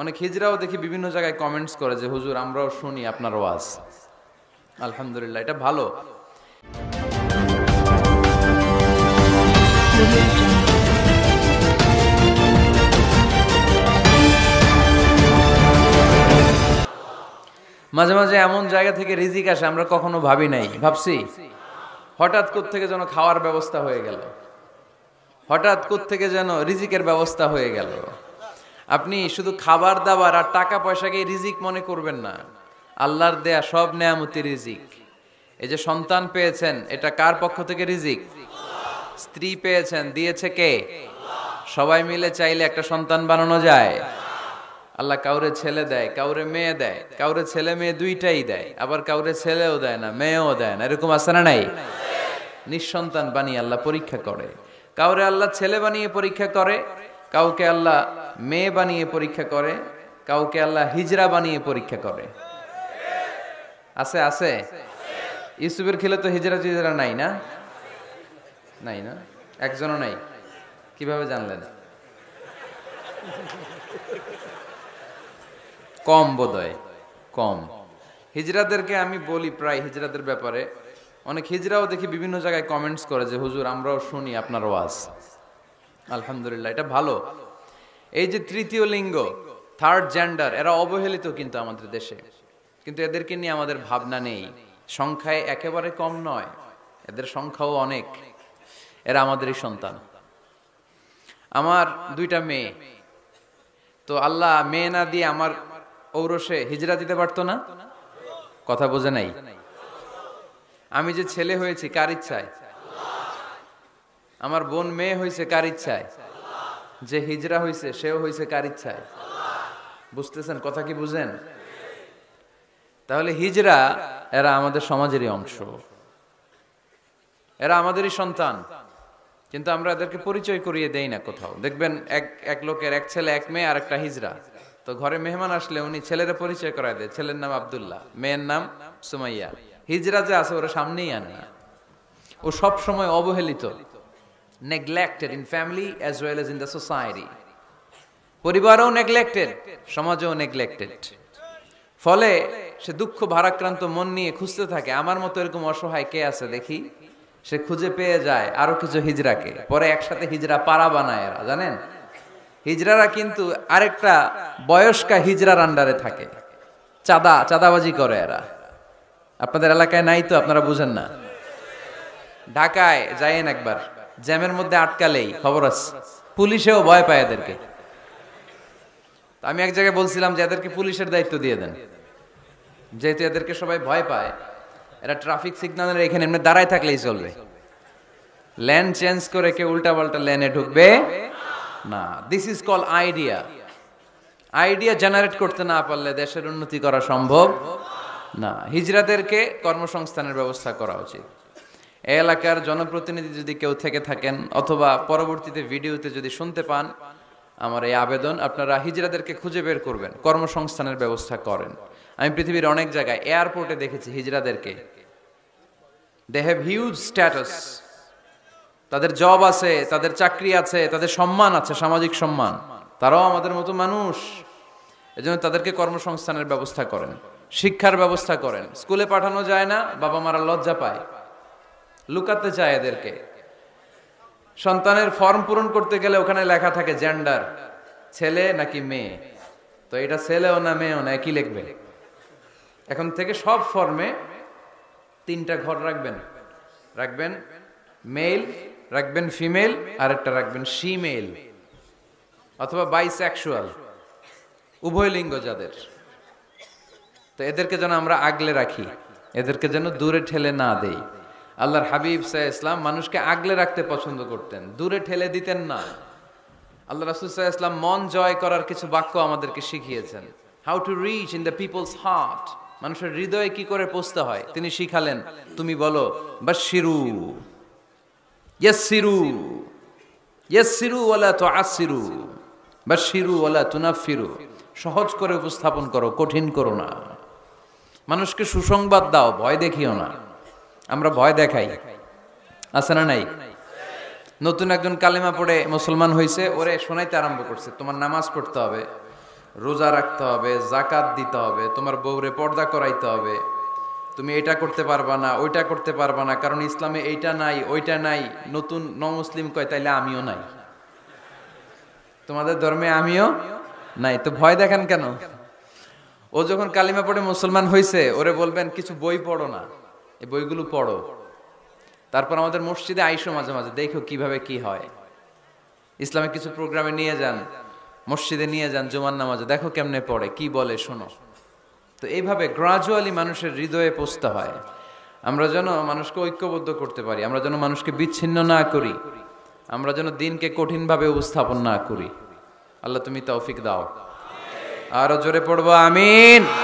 অনেক হিজরাও দেখি বিভিন্ন জায়গায় কমেন্টস করে যে হুজুর আমরাও শুনি আপনার ওয়াজ আলহামদুলিল্লাহ এটা ভালো মাঝে মাঝে এমন জায়গা থেকে রিজিক আসে আমরা কখনো ভাবি নাই ভাবছি হঠাৎ থেকে যেন খাওয়ার ব্যবস্থা হয়ে গেল হঠাৎ থেকে যেন রিজিকের ব্যবস্থা হয়ে গেল আপনি শুধু খাবার দাবার আর টাকা পয়সাকে রিজিক মনে করবেন না আল্লাহর দেয়া সব নিয়ামতি রিজিক এই যে সন্তান পেয়েছেন এটা কার পক্ষ থেকে রিজিক স্ত্রী পেয়েছেন দিয়েছে কে সবাই মিলে চাইলে একটা সন্তান বানানো যায় আল্লাহ কাউরে ছেলে দেয় কাউরে মেয়ে দেয় কাউরে ছেলে মেয়ে দুইটাই দেয় আবার কাউরে ছেলেও দেয় না মেয়েও দেয় না এরকম আছে না নাই নিঃসন্তান বানিয়ে আল্লাহ পরীক্ষা করে কাউরে আল্লাহ ছেলে বানিয়ে পরীক্ষা করে কাউকে আল্লাহ মেয়ে বানিয়ে পরীক্ষা করে কাউকে আল্লাহ হিজরা বানিয়ে পরীক্ষা করে আছে আছে ইউসুফের খেলে তো হিজরা চিজরা নাই না নাই না একজনও নাই কিভাবে জানলেন কম বোধয় কম হিজরাদেরকে আমি বলি প্রায় হিজরাদের ব্যাপারে অনেক হিজরাও দেখি বিভিন্ন জায়গায় কমেন্টস করে যে হুজুর আমরাও শুনি আপনার ওয়াজ আলহামদুলিল্লাহ এটা ভালো এই যে তৃতীয় লিঙ্গ থার্ড জেন্ডার এরা অবহেলিত কিন্তু আমাদের দেশে কিন্তু এদেরকে নিয়ে আমাদের ভাবনা নেই সংখ্যায় একেবারে কম নয় এদের সংখ্যাও অনেক এরা আমাদেরই সন্তান আমার দুইটা মেয়ে তো আল্লাহ মেয়ে না দিয়ে আমার ঔরসে হিজরা দিতে পারতো না কথা বোঝে নাই আমি যে ছেলে হয়েছি কার ইচ্ছায় আমার বোন মেয়ে হয়েছে কার ইচ্ছায় যে হিজরা হয়েছে সেও হয়েছে কার ইচ্ছায় বুঝতেছেন কথা কি বুঝেন তাহলে হিজরা এরা আমাদের সমাজেরই অংশ এরা আমাদেরই সন্তান কিন্তু আমরা এদেরকে পরিচয় করিয়ে দেই না কোথাও দেখবেন এক এক লোকের এক ছেলে এক মেয়ে আর একটা হিজরা তো ঘরে মেহমান আসলে উনি ছেলেরা পরিচয় করায় দেয় ছেলের নাম আবদুল্লাহ মেয়ের নাম সুমাইয়া হিজরা যে আছে ওরা সামনেই আনে ও সব সময় অবহেলিত neglected in family as well as in the society পরিবারও নেগলেক্টেড সমাজেও নেগলেক্টেড ফলে সে দুঃখ ভারাক্রান্ত মন নিয়ে খুঁজতে থাকে আমার মতো এরকম অসহায় কে আছে দেখি সে খুঁজে পেয়ে যায় আরো কিছু হিজরাকে পরে একসাথে হিজরা পাড়া বানায় এরা জানেন হিজরারা কিন্তু আরেকটা বয়স্কা হিজরার আন্ডারে থাকে চাঁদা চাঁদাবাজি করে এরা আপনাদের এলাকায় নাই তো আপনারা বুঝেন না ঢাকায় যায়েন একবার জ্যামের মধ্যে আটকালেই খবর আছে পুলিশেও ভয় পায় এদেরকে আমি এক জায়গায় বলছিলাম যে এদেরকে পুলিশের দায়িত্ব দিয়ে দেন যেহেতু এদেরকে সবাই ভয় পায় এরা ট্রাফিক সিগন্যালের এখানে এমনি দাঁড়ায় থাকলেই চলবে ল্যান্ড চেঞ্জ করে কেউ উল্টা পাল্টা ল্যানে ঢুকবে না this is call idea idea generate করতে না পারলে দেশের উন্নতি করা সম্ভব না হিজরাদেরকে কর্মসংস্থানের ব্যবস্থা করা উচিত এলাকার জনপ্রতিনিধি যদি কেউ থেকে থাকেন অথবা পরবর্তীতে ভিডিওতে যদি শুনতে পান আমার এই আবেদন আপনারা হিজরাদেরকে খুঁজে বের করবেন কর্মসংস্থানের ব্যবস্থা করেন আমি পৃথিবীর অনেক জায়গায় এয়ারপোর্টে দেখেছি হিজরাদেরকে দে হ্যাভ হিউজ স্ট্যাটাস তাদের জব আছে তাদের চাকরি আছে তাদের সম্মান আছে সামাজিক সম্মান তারাও আমাদের মতো মানুষ এজন্য তাদেরকে কর্মসংস্থানের ব্যবস্থা করেন শিক্ষার ব্যবস্থা করেন স্কুলে পাঠানো যায় না বাবা মারা লজ্জা পায় লুকাতে চায় এদেরকে সন্তানের ফর্ম পূরণ করতে গেলে ওখানে লেখা থাকে জেন্ডার ছেলে নাকি মেয়ে তো এটা ছেলেও না মেয়েও না একই লিখবে এখন থেকে সব ফর্মে তিনটা ঘর রাখবেন রাখবেন মেল রাখবেন ফিমেল আর একটা রাখবেন সিমেল অথবা বাইসেক্সুয়াল উভয় লিঙ্গ যাদের তো এদেরকে যেন আমরা আগলে রাখি এদেরকে যেন দূরে ঠেলে না দেই আল্লাহর হাবিব সাহ ইসলাম মানুষকে আগলে রাখতে পছন্দ করতেন দূরে ঠেলে দিতেন না আল্লাহ রাসুল সাহ ইসলাম মন জয় করার কিছু বাক্য আমাদেরকে শিখিয়েছেন how to reach in the people's heart মানুষের হৃদয়ে কি করে পৌঁছতে হয় তিনি শিখালেন তুমি বলো বা শিরু ইয়াসিরু সিরু ওয়ালা তো আসিরু বা শিরু ওয়ালা ফিরু সহজ করে উপস্থাপন করো কঠিন করো না মানুষকে সুসংবাদ দাও ভয় দেখিও না আমরা ভয় দেখাই আছে না নাই নতুন একজন কালেমা পড়ে মুসলমান হয়েছে ওরে শোনাইতে আরম্ভ করছে তোমার নামাজ পড়তে হবে রোজা রাখতে হবে জাকাত দিতে হবে তোমার বউরে পর্দা করাইতে হবে তুমি এটা করতে পারবা না ওইটা করতে পারবা না কারণ ইসলামে এইটা নাই ওইটা নাই নতুন ন মুসলিম কয় তাইলে আমিও নাই তোমাদের ধর্মে আমিও নাই তো ভয় দেখান কেন ও যখন কালিমা পড়ে মুসলমান হয়েছে ওরে বলবেন কিছু বই পড়ো না এই বইগুলো পড়ো তারপর আমাদের মসজিদে আইসো মাঝে মাঝে দেখো কিভাবে কি হয় ইসলামে কিছু প্রোগ্রামে নিয়ে যান মসজিদে নিয়ে যান জুমার নামাজে দেখো কেমনে পড়ে কি বলে শোনো তো এইভাবে গ্রাজুয়ালি মানুষের হৃদয়ে পোষতে হয় আমরা যেন মানুষকে ঐক্যবদ্ধ করতে পারি আমরা যেন মানুষকে বিচ্ছিন্ন না করি আমরা যেন দিনকে কঠিনভাবে উপস্থাপন না করি আল্লাহ তুমি তৌফিক দাও আরো জোরে পড়বো আমিন